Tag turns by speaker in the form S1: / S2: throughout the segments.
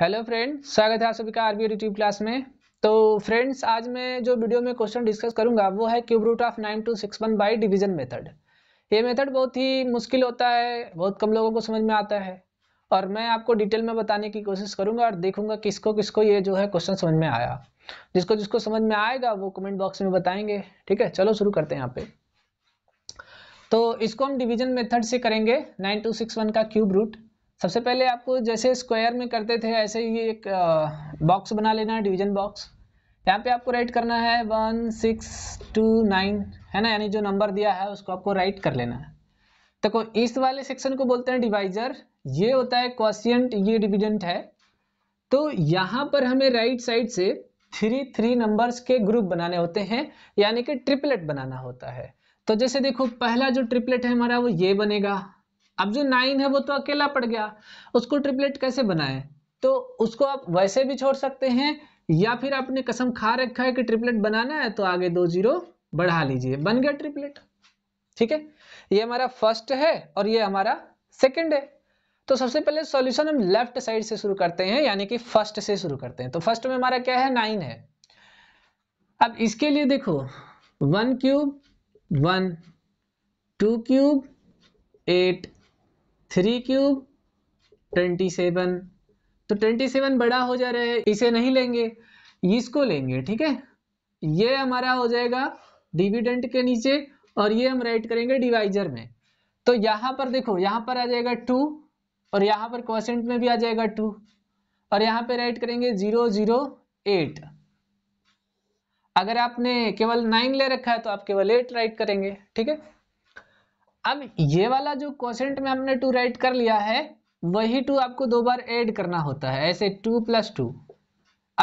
S1: hello friend स्वागत है आप सभी का आरबी यूट्यूब क्लास में तो फ्रेंड्स आज मैं जो वीडियो में क्वेश्चन डिस्कस करूंगा वो है cube root of nine two six one by division method ये मेथड बहुत ही मुश्किल होता है बहुत कम लोगों को समझ में आता है और मैं आपको डिटेल में बताने की कोशिश करूंगा और देखूंगा किसको किसको ये जो है क्वेश्चन समझ में आया जिसको जिसको समझ में आएगा वो कमेंट बॉक्स में बताएंगे ठीक है चलो शुरू करते हैं यहाँ पे तो इसको हम डिवीजन मेथड से करेंगे नाइन टू सिक्स वन का क्यूब रूट सबसे पहले आपको जैसे स्क्वायर में करते थे ऐसे ही एक बॉक्स बना लेना है डिवीजन बॉक्स यहाँ पे आपको राइट करना है वन सिक्स टू नाइन है ना यानी जो नंबर दिया है उसको आपको राइट कर लेना है देखो तो इस वाले सेक्शन को बोलते हैं डिवाइजर ये होता है क्वेश्चियंट ये डिविजेंट है तो यहाँ पर हमें राइट साइड से थ्री थ्री नंबर्स के ग्रुप बनाने होते हैं यानी कि ट्रिपलेट बनाना होता है तो जैसे देखो पहला जो ट्रिपलेट है हमारा वो ये बनेगा अब जो नाइन है वो तो अकेला पड़ गया उसको ट्रिपलेट कैसे बनाए तो उसको आप वैसे भी छोड़ सकते हैं या फिर आपने कसम खा रखा है कि ट्रिपलेट बनाना है तो आगे दो जीरो बढ़ा लीजिए बन गया ट्रिपलेट ठीक है ये हमारा फर्स्ट है और ये हमारा सेकंड है तो सबसे पहले सॉल्यूशन हम लेफ्ट साइड से शुरू करते हैं यानी कि फर्स्ट से शुरू करते हैं तो फर्स्ट में हमारा क्या है नाइन है अब इसके लिए देखो one cube one two cube eight three cube twenty seven तो ट्वेंटी सेवन बड़ा हो जा रहा है इसे नहीं लेंगे इसको लेंगे ठीक है ये हमारा हो जाएगा डिविडेंट के नीचे और ये हम राइट करेंगे डिवाइजर में तो यहां पर देखो यहां पर आ जाएगा टू और यहां पर क्वेश्चन में भी आ जाएगा टू और यहां पे राइट करेंगे जीरो जीरो एट अगर आपने केवल नाइन ले रखा है तो आप केवल एट राइट करेंगे ठीक है अब ये वाला जो क्वेश्चन में हमने टू राइट कर लिया है वही टू आपको दो बार ऐड करना होता है ऐसे टू प्लस टू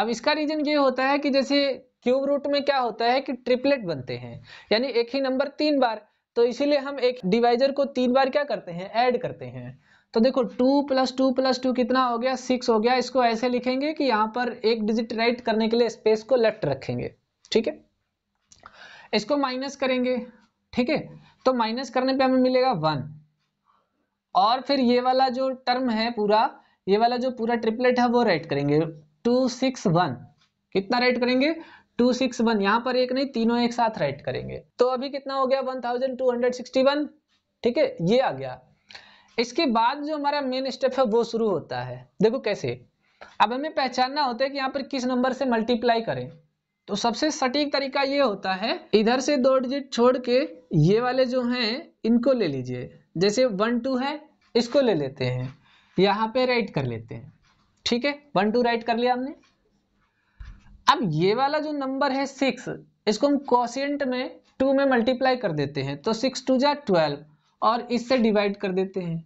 S1: अब इसका रीजन ये होता है कि जैसे क्यूब रूट में क्या होता है कि ट्रिपलेट बनते हैं यानी एक ही नंबर तीन बार तो इसीलिए हम एक डिवाइजर को तीन बार क्या करते हैं ऐड करते हैं तो देखो two plus two plus two कितना हो गया सिक्स हो गया इसको ऐसे लिखेंगे कि यहाँ पर एक डिजिट राइट करने के लिए स्पेस को लेफ्ट रखेंगे ठीक है इसको माइनस करेंगे ठीक है तो माइनस करने पे हमें मिलेगा वन और फिर ये वाला जो टर्म है पूरा ये वाला जो पूरा ट्रिपलेट है वो राइट करेंगे टू सिक्स वन कितना राइट करेंगे टू सिक्स वन यहां पर एक नहीं तीनों एक साथ राइट करेंगे तो अभी कितना हो गया one thousand two hundred sixty one ठीक है ये आ गया इसके बाद जो हमारा मेन स्टेप है वो शुरू होता है देखो कैसे अब हमें पहचानना होता है कि यहाँ पर किस नंबर से मल्टीप्लाई करें तो सबसे सटीक तरीका ये होता है इधर से दो डिजिट छोड़ के ये वाले जो हैं इनको ले लीजिए जैसे वन टू है इसको ले लेते हैं यहाँ पे राइट कर लेते हैं ठीक है वन टू राइट कर लिया हमने अब ये वाला जो नंबर है सिक्स इसको हम कॉशियंट में टू में मल्टीप्लाई कर देते हैं तो सिक्स टू जै ट्वेल्व और इससे डिवाइड कर देते हैं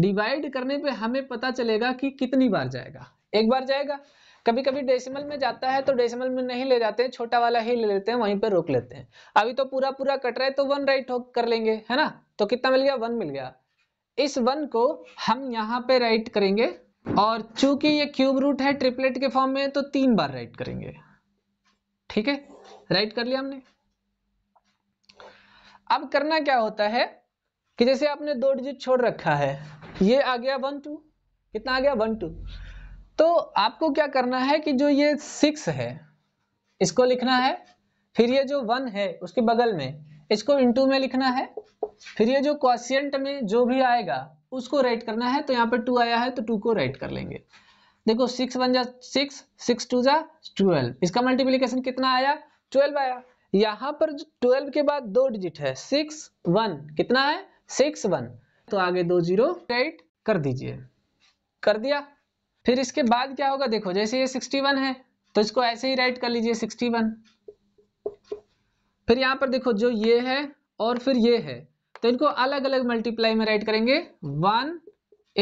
S1: डिवाइड करने पे हमें पता चलेगा कि कितनी बार जाएगा एक बार जाएगा कभी कभी डेसिमल में जाता है तो डेसिमल में नहीं ले जाते हैं छोटा वाला ही ले लेते हैं वहीं पर रोक लेते हैं अभी तो पूरा पूरा कट रहा है तो वन राइट कर लेंगे है ना तो कितना मिल गया वन मिल गया इस वन को हम यहाँ पे राइट करेंगे और चूंकि ये क्यूब रूट है ट्रिपलेट के फॉर्म में तो तीन बार राइट करेंगे ठीक है राइट कर लिया हमने अब करना क्या होता है कि जैसे आपने दो डिजिट छोड़ रखा है ये आ गया वन टू कितना आ गया वन टू तो आपको क्या करना है कि जो ये सिक्स है इसको लिखना है फिर ये जो वन है उसके बगल में इसको इंटू में लिखना है फिर ये जो क्वाशियंट में जो भी आएगा उसको राइट करना है तो यहाँ पर टू आया है तो टू को राइट कर लेंगे देखो सिक्स वन जा सिक्स सिक्स टू जा ट्वेल्व इसका मल्टीप्लीकेशन कितना आया ट्वेल्व आया यहाँ पर ट्वेल्व के बाद दो डिजिट है सिक्स वन कितना है सिक्स वन तो आगे दो जीरो राइट कर दीजिए कर दिया फिर इसके बाद क्या होगा देखो जैसे ये 61 है तो इसको ऐसे ही राइट कर लीजिए 61 फिर यहाँ पर देखो जो ये है और फिर ये है तो इनको अलग अलग मल्टीप्लाई में राइट करेंगे वन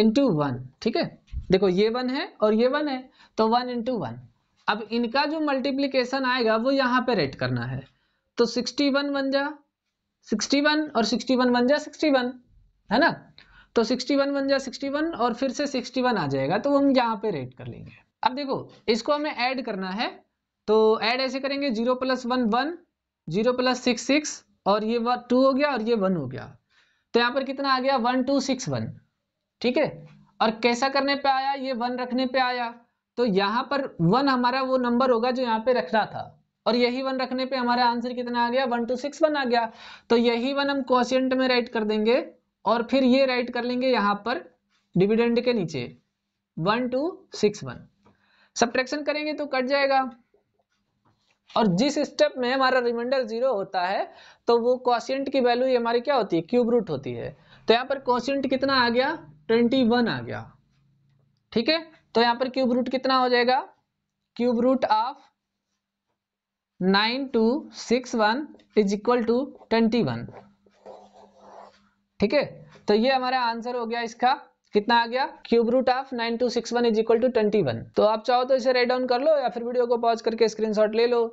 S1: इंटू वन ठीक है देखो ये वन है और ये वन है तो वन इंटू वन अब इनका जो मल्टीप्लीकेशन आएगा वो यहाँ पर राइट करना है तो सिक्सटी वन बन जा सिक्सटी वन और सिक्सटी वन बन जा सिक्सटी वन है ना तो 61 बन जाए 61 और फिर से 61 आ जाएगा तो हम यहाँ पे रेट कर लेंगे अब देखो इसको हमें ऐड करना है तो ऐड ऐसे करेंगे zero plus one one zero plus six six और ये टू हो गया और ये वन हो गया तो यहाँ पर कितना आ गया वन टू सिक्स वन ठीक है और कैसा करने पे आया ये वन रखने पे आया तो यहाँ पर वन हमारा वो नंबर होगा जो यहाँ पे रखना था और यही वन रखने पे हमारा आंसर कितना आ गया वन टू सिक्स वन आ गया तो यही वन हम क्वेश्चन में राइट कर देंगे और फिर ये राइट कर लेंगे यहां पर डिविडेंड के नीचे one two six one subtraction करेंगे तो कट जाएगा और जिस स्टेप में हमारा रिमाइंडर जीरो होता है तो वो क्वेश्चन की वैल्यू हमारी क्या होती है क्यूब रूट होती है तो यहां पर क्वेश्चन कितना आ गया ट्वेंटी वन आ गया ठीक है तो यहां पर क्यूब रूट कितना हो जाएगा cube root of nine two six one is equal to twenty one ठीक है तो ये हमारा आंसर हो गया इसका कितना आ गया cube root of nine two six one is equal to twenty one तो आप चाहो तो इसे राइट डाउन कर लो या फिर वीडियो को पॉज करके स्क्रीनशॉट ले लो